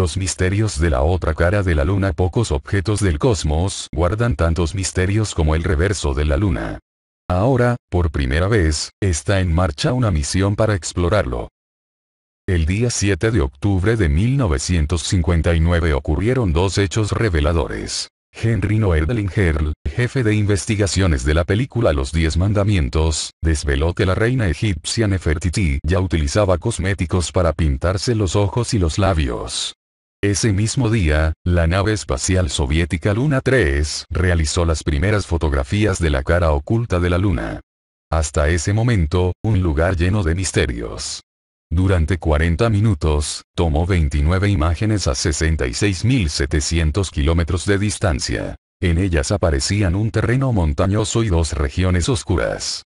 los misterios de la otra cara de la luna. Pocos objetos del cosmos guardan tantos misterios como el reverso de la luna. Ahora, por primera vez, está en marcha una misión para explorarlo. El día 7 de octubre de 1959 ocurrieron dos hechos reveladores. Henry Delingerl, jefe de investigaciones de la película Los Diez Mandamientos, desveló que la reina egipcia Nefertiti ya utilizaba cosméticos para pintarse los ojos y los labios. Ese mismo día, la nave espacial soviética Luna 3 realizó las primeras fotografías de la cara oculta de la Luna. Hasta ese momento, un lugar lleno de misterios. Durante 40 minutos, tomó 29 imágenes a 66.700 kilómetros de distancia. En ellas aparecían un terreno montañoso y dos regiones oscuras.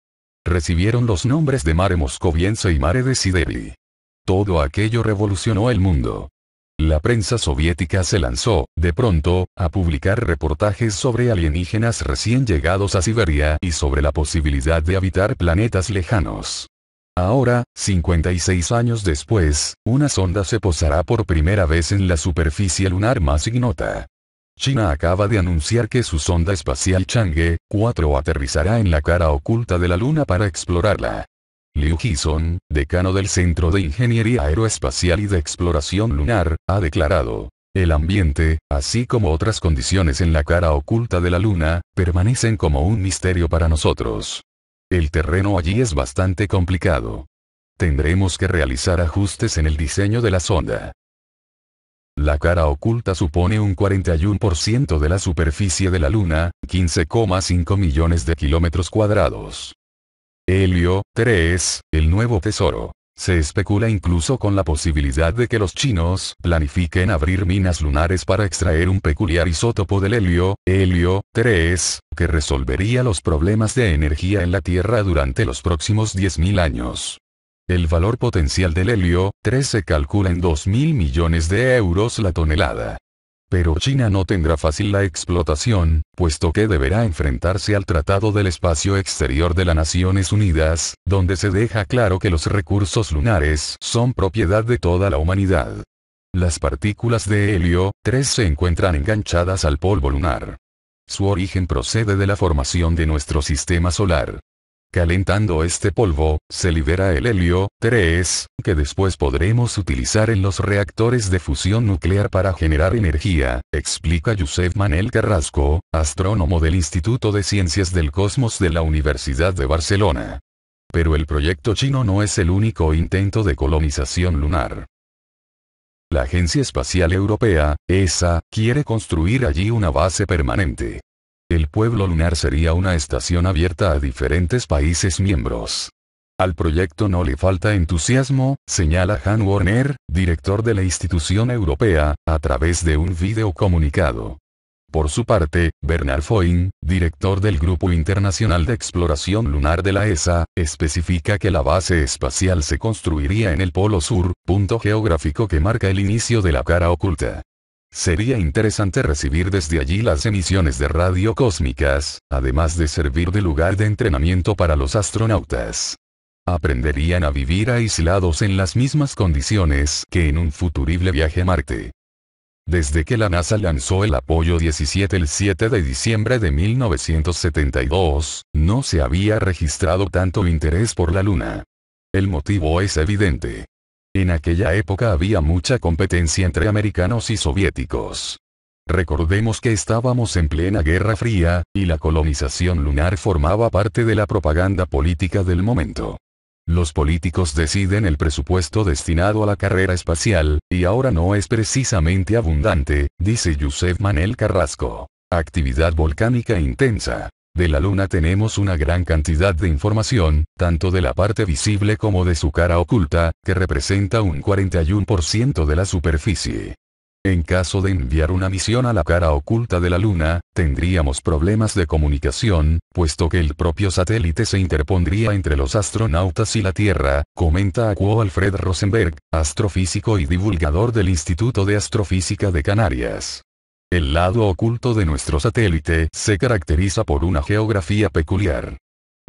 Recibieron los nombres de Mare Moscoviense y Mare de Sideri. Todo aquello revolucionó el mundo la prensa soviética se lanzó, de pronto, a publicar reportajes sobre alienígenas recién llegados a Siberia y sobre la posibilidad de habitar planetas lejanos. Ahora, 56 años después, una sonda se posará por primera vez en la superficie lunar más ignota. China acaba de anunciar que su sonda espacial Chang'e 4 aterrizará en la cara oculta de la Luna para explorarla. Liu Hison, decano del Centro de Ingeniería Aeroespacial y de Exploración Lunar, ha declarado, el ambiente, así como otras condiciones en la cara oculta de la Luna, permanecen como un misterio para nosotros. El terreno allí es bastante complicado. Tendremos que realizar ajustes en el diseño de la sonda. La cara oculta supone un 41% de la superficie de la Luna, 15,5 millones de kilómetros cuadrados. Helio, 3, el nuevo tesoro. Se especula incluso con la posibilidad de que los chinos planifiquen abrir minas lunares para extraer un peculiar isótopo del helio, helio 3, que resolvería los problemas de energía en la Tierra durante los próximos 10.000 años. El valor potencial del helio 3 se calcula en 2.000 millones de euros la tonelada pero China no tendrá fácil la explotación, puesto que deberá enfrentarse al Tratado del Espacio Exterior de las Naciones Unidas, donde se deja claro que los recursos lunares son propiedad de toda la humanidad. Las partículas de helio, 3 se encuentran enganchadas al polvo lunar. Su origen procede de la formación de nuestro sistema solar. Calentando este polvo, se libera el helio 3, que después podremos utilizar en los reactores de fusión nuclear para generar energía, explica Yusef Manel Carrasco, astrónomo del Instituto de Ciencias del Cosmos de la Universidad de Barcelona. Pero el proyecto chino no es el único intento de colonización lunar. La Agencia Espacial Europea, ESA, quiere construir allí una base permanente. El pueblo lunar sería una estación abierta a diferentes países miembros. Al proyecto no le falta entusiasmo, señala Han Warner, director de la institución europea, a través de un video comunicado. Por su parte, Bernard Foyn, director del Grupo Internacional de Exploración Lunar de la ESA, especifica que la base espacial se construiría en el Polo Sur, punto geográfico que marca el inicio de la cara oculta. Sería interesante recibir desde allí las emisiones de radio cósmicas, además de servir de lugar de entrenamiento para los astronautas. Aprenderían a vivir aislados en las mismas condiciones que en un futurible viaje a Marte. Desde que la NASA lanzó el apoyo 17 el 7 de diciembre de 1972, no se había registrado tanto interés por la Luna. El motivo es evidente. En aquella época había mucha competencia entre americanos y soviéticos. Recordemos que estábamos en plena Guerra Fría, y la colonización lunar formaba parte de la propaganda política del momento. Los políticos deciden el presupuesto destinado a la carrera espacial, y ahora no es precisamente abundante, dice Yusef Manel Carrasco. Actividad volcánica intensa. De la Luna tenemos una gran cantidad de información, tanto de la parte visible como de su cara oculta, que representa un 41% de la superficie. En caso de enviar una misión a la cara oculta de la Luna, tendríamos problemas de comunicación, puesto que el propio satélite se interpondría entre los astronautas y la Tierra, comenta Aquo Alfred Rosenberg, astrofísico y divulgador del Instituto de Astrofísica de Canarias. El lado oculto de nuestro satélite se caracteriza por una geografía peculiar.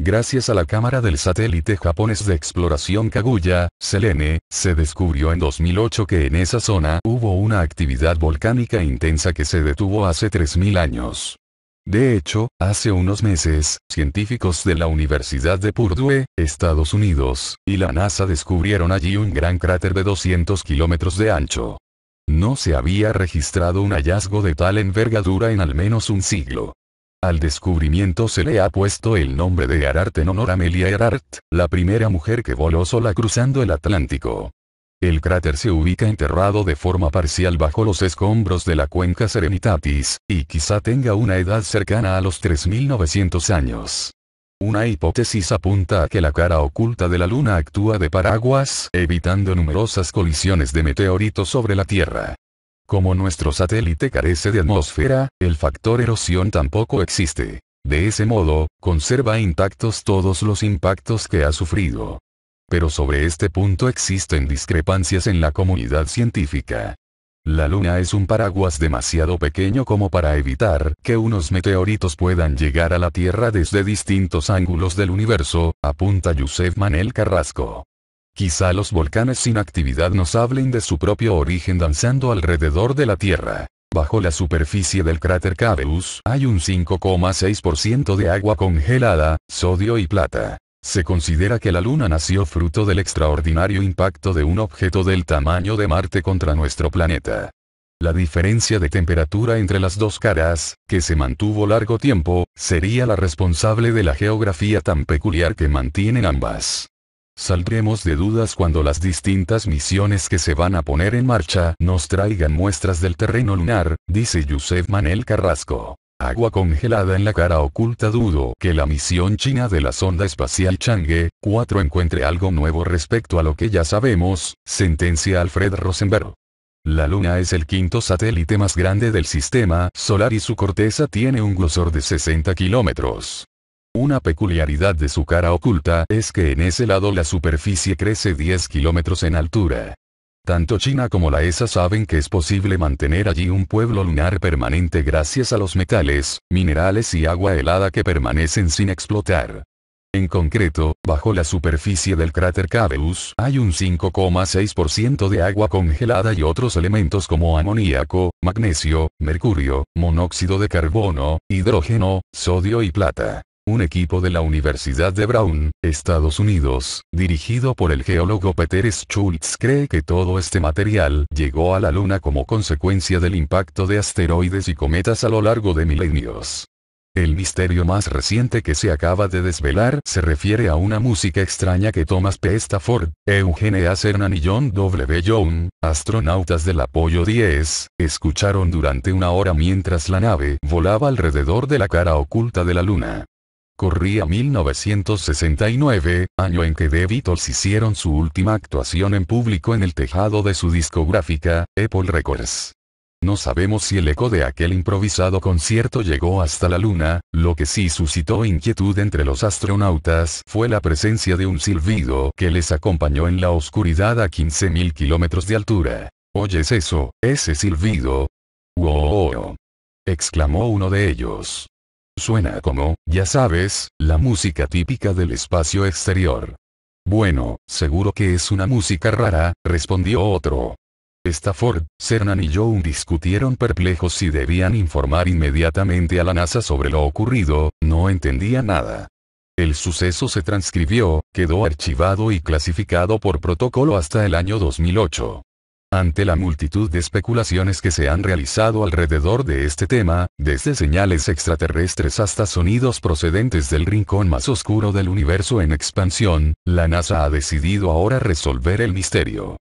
Gracias a la cámara del satélite japonés de exploración Kaguya, Selene, se descubrió en 2008 que en esa zona hubo una actividad volcánica intensa que se detuvo hace 3.000 años. De hecho, hace unos meses, científicos de la Universidad de Purdue, Estados Unidos, y la NASA descubrieron allí un gran cráter de 200 kilómetros de ancho. No se había registrado un hallazgo de tal envergadura en al menos un siglo. Al descubrimiento se le ha puesto el nombre de Earhart en honor a Amelia Earhart, la primera mujer que voló sola cruzando el Atlántico. El cráter se ubica enterrado de forma parcial bajo los escombros de la cuenca Serenitatis, y quizá tenga una edad cercana a los 3.900 años. Una hipótesis apunta a que la cara oculta de la Luna actúa de paraguas, evitando numerosas colisiones de meteoritos sobre la Tierra. Como nuestro satélite carece de atmósfera, el factor erosión tampoco existe. De ese modo, conserva intactos todos los impactos que ha sufrido. Pero sobre este punto existen discrepancias en la comunidad científica. La luna es un paraguas demasiado pequeño como para evitar que unos meteoritos puedan llegar a la Tierra desde distintos ángulos del universo, apunta Yusef Manel Carrasco. Quizá los volcanes sin actividad nos hablen de su propio origen danzando alrededor de la Tierra. Bajo la superficie del cráter Cabeus hay un 5,6% de agua congelada, sodio y plata. Se considera que la Luna nació fruto del extraordinario impacto de un objeto del tamaño de Marte contra nuestro planeta. La diferencia de temperatura entre las dos caras, que se mantuvo largo tiempo, sería la responsable de la geografía tan peculiar que mantienen ambas. Saldremos de dudas cuando las distintas misiones que se van a poner en marcha nos traigan muestras del terreno lunar, dice Yusef Manel Carrasco agua congelada en la cara oculta dudo que la misión china de la sonda espacial Chang'e 4 encuentre algo nuevo respecto a lo que ya sabemos, sentencia Alfred Rosenberg. La Luna es el quinto satélite más grande del sistema solar y su corteza tiene un grosor de 60 kilómetros. Una peculiaridad de su cara oculta es que en ese lado la superficie crece 10 kilómetros en altura. Tanto China como la ESA saben que es posible mantener allí un pueblo lunar permanente gracias a los metales, minerales y agua helada que permanecen sin explotar. En concreto, bajo la superficie del cráter Cabeus hay un 5,6% de agua congelada y otros elementos como amoníaco, magnesio, mercurio, monóxido de carbono, hidrógeno, sodio y plata un equipo de la Universidad de Brown, Estados Unidos, dirigido por el geólogo Peter Schultz cree que todo este material llegó a la Luna como consecuencia del impacto de asteroides y cometas a lo largo de milenios. El misterio más reciente que se acaba de desvelar se refiere a una música extraña que Thomas P. Stafford, Eugene A. Cernan y John W. Young, astronautas del Apoyo 10, escucharon durante una hora mientras la nave volaba alrededor de la cara oculta de la Luna. Corría 1969, año en que The Beatles hicieron su última actuación en público en el tejado de su discográfica, Apple Records. No sabemos si el eco de aquel improvisado concierto llegó hasta la Luna, lo que sí suscitó inquietud entre los astronautas fue la presencia de un silbido que les acompañó en la oscuridad a 15.000 kilómetros de altura. ¿Oyes eso, ese silbido? ¡Wow! exclamó uno de ellos. Suena como, ya sabes, la música típica del espacio exterior. Bueno, seguro que es una música rara, respondió otro. Stafford, Cernan y Young discutieron perplejos si debían informar inmediatamente a la NASA sobre lo ocurrido, no entendía nada. El suceso se transcribió, quedó archivado y clasificado por protocolo hasta el año 2008. Ante la multitud de especulaciones que se han realizado alrededor de este tema, desde señales extraterrestres hasta sonidos procedentes del rincón más oscuro del universo en expansión, la NASA ha decidido ahora resolver el misterio.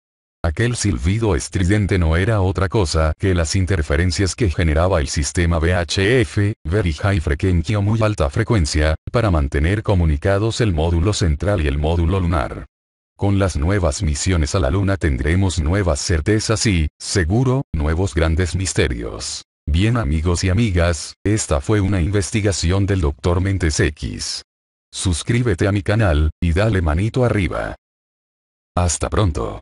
Aquel silbido estridente no era otra cosa que las interferencias que generaba el sistema VHF, Very High Frequency o muy alta frecuencia, para mantener comunicados el módulo central y el módulo lunar. Con las nuevas misiones a la Luna tendremos nuevas certezas y, seguro, nuevos grandes misterios. Bien amigos y amigas, esta fue una investigación del Dr. Mentes X. Suscríbete a mi canal, y dale manito arriba. Hasta pronto.